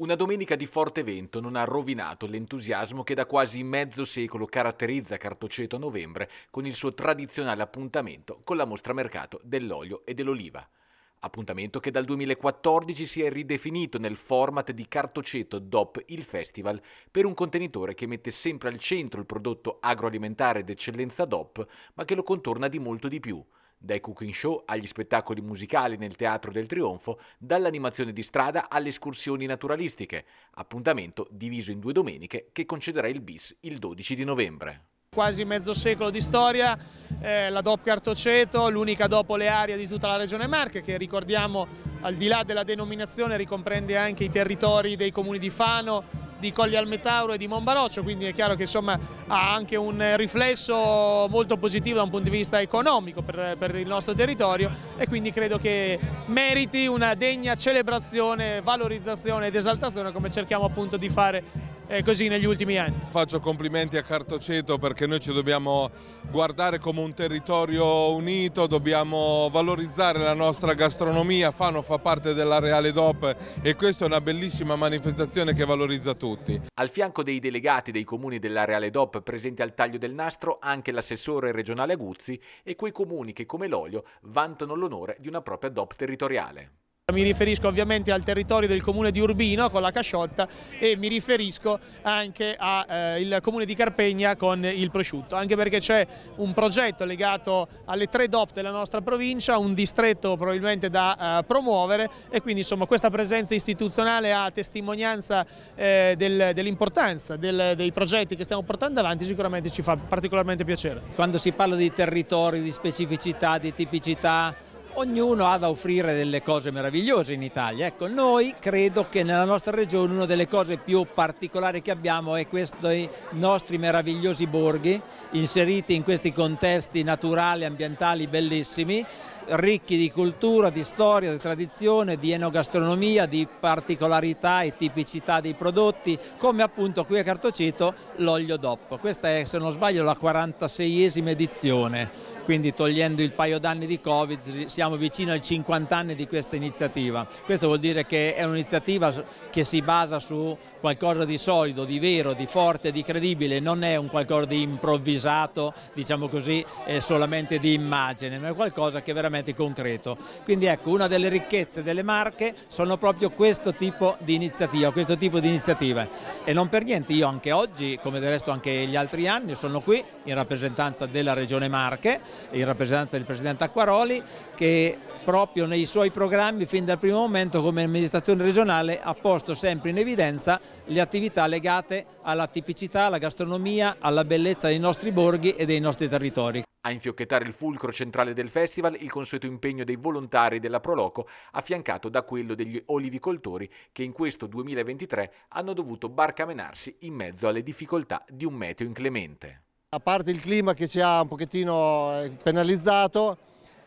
Una domenica di forte vento non ha rovinato l'entusiasmo che da quasi mezzo secolo caratterizza Cartoceto a novembre con il suo tradizionale appuntamento con la mostra mercato dell'olio e dell'oliva. Appuntamento che dal 2014 si è ridefinito nel format di Cartoceto DOP il Festival per un contenitore che mette sempre al centro il prodotto agroalimentare d'eccellenza DOP ma che lo contorna di molto di più – dai cooking show agli spettacoli musicali nel Teatro del Trionfo, dall'animazione di strada alle escursioni naturalistiche, appuntamento diviso in due domeniche che concederà il bis il 12 di novembre quasi mezzo secolo di storia, eh, la DOP Cartoceto, l'unica dopo le aree di tutta la regione Marche che ricordiamo al di là della denominazione ricomprende anche i territori dei comuni di Fano, di Colli al Metauro e di Monbaroccio, quindi è chiaro che insomma, ha anche un riflesso molto positivo da un punto di vista economico per, per il nostro territorio e quindi credo che meriti una degna celebrazione, valorizzazione ed esaltazione come cerchiamo appunto di fare eh, così negli ultimi anni. Faccio complimenti a Cartoceto perché noi ci dobbiamo guardare come un territorio unito, dobbiamo valorizzare la nostra gastronomia, Fano fa parte della Reale DOP e questa è una bellissima manifestazione che valorizza tutti. Al fianco dei delegati dei comuni della Reale DOP presenti al taglio del nastro anche l'assessore regionale Aguzzi e quei comuni che come l'olio vantano l'onore di una propria DOP territoriale. Mi riferisco ovviamente al territorio del comune di Urbino con la casciotta e mi riferisco anche al eh, comune di Carpegna con il prosciutto, anche perché c'è un progetto legato alle tre DOP della nostra provincia, un distretto probabilmente da eh, promuovere e quindi insomma, questa presenza istituzionale ha testimonianza eh, del, dell'importanza del, dei progetti che stiamo portando avanti sicuramente ci fa particolarmente piacere. Quando si parla di territori, di specificità, di tipicità, ognuno ha da offrire delle cose meravigliose in Italia. Ecco, noi credo che nella nostra regione una delle cose più particolari che abbiamo è questi nostri meravigliosi borghi inseriti in questi contesti naturali, ambientali bellissimi ricchi di cultura, di storia, di tradizione, di enogastronomia, di particolarità e tipicità dei prodotti, come appunto qui a Cartoceto l'olio DOP. Questa è, se non sbaglio, la 46esima edizione quindi togliendo il paio d'anni di Covid siamo vicino ai 50 anni di questa iniziativa. Questo vuol dire che è un'iniziativa che si basa su qualcosa di solido, di vero, di forte, di credibile, non è un qualcosa di improvvisato, diciamo così, solamente di immagine, ma è qualcosa che è veramente concreto. Quindi ecco, una delle ricchezze delle marche sono proprio questo tipo di iniziativa, questo tipo di iniziative. E non per niente io anche oggi, come del resto anche gli altri anni, sono qui in rappresentanza della Regione Marche in rappresentanza del Presidente Acquaroli che proprio nei suoi programmi fin dal primo momento come amministrazione regionale ha posto sempre in evidenza le attività legate alla tipicità, alla gastronomia, alla bellezza dei nostri borghi e dei nostri territori. A infiocchettare il fulcro centrale del festival il consueto impegno dei volontari della Proloco, affiancato da quello degli olivicoltori che in questo 2023 hanno dovuto barcamenarsi in mezzo alle difficoltà di un meteo inclemente. A parte il clima che ci ha un pochettino eh, penalizzato,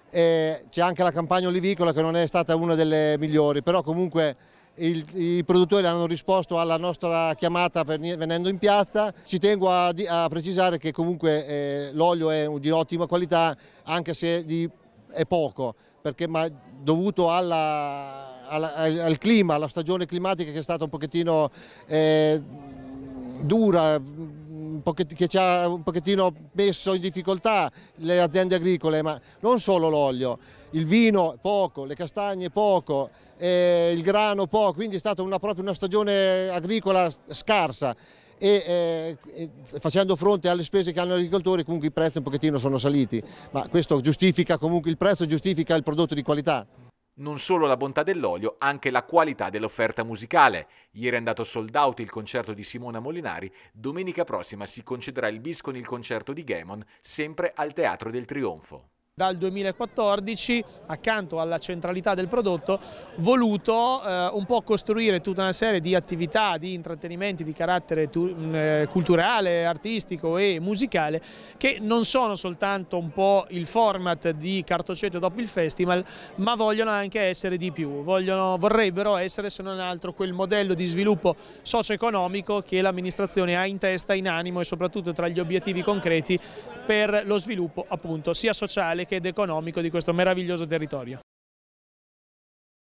eh, c'è anche la campagna olivicola che non è stata una delle migliori, però comunque il, i produttori hanno risposto alla nostra chiamata venendo in piazza. Ci tengo a, a precisare che comunque eh, l'olio è di ottima qualità, anche se di, è poco, perché ma, dovuto alla, alla, al, clima, alla stagione climatica che è stata un pochettino eh, dura, che ci ha un pochettino messo in difficoltà le aziende agricole, ma non solo l'olio, il vino poco, le castagne poco, eh, il grano poco, quindi è stata una, proprio una stagione agricola scarsa e eh, facendo fronte alle spese che hanno gli agricoltori comunque i prezzi un pochettino sono saliti, ma questo giustifica comunque il prezzo, giustifica il prodotto di qualità non solo la bontà dell'olio, anche la qualità dell'offerta musicale. Ieri è andato sold out il concerto di Simona Molinari, domenica prossima si concederà il bis con il concerto di Gaemon, sempre al Teatro del Trionfo dal 2014 accanto alla centralità del prodotto voluto eh, un po' costruire tutta una serie di attività, di intrattenimenti di carattere tu, mh, eh, culturale, artistico e musicale che non sono soltanto un po' il format di Cartoceto dopo il festival ma vogliono anche essere di più, vogliono, vorrebbero essere se non altro quel modello di sviluppo socio-economico che l'amministrazione ha in testa, in animo e soprattutto tra gli obiettivi concreti per lo sviluppo appunto sia sociale che ed economico di questo meraviglioso territorio.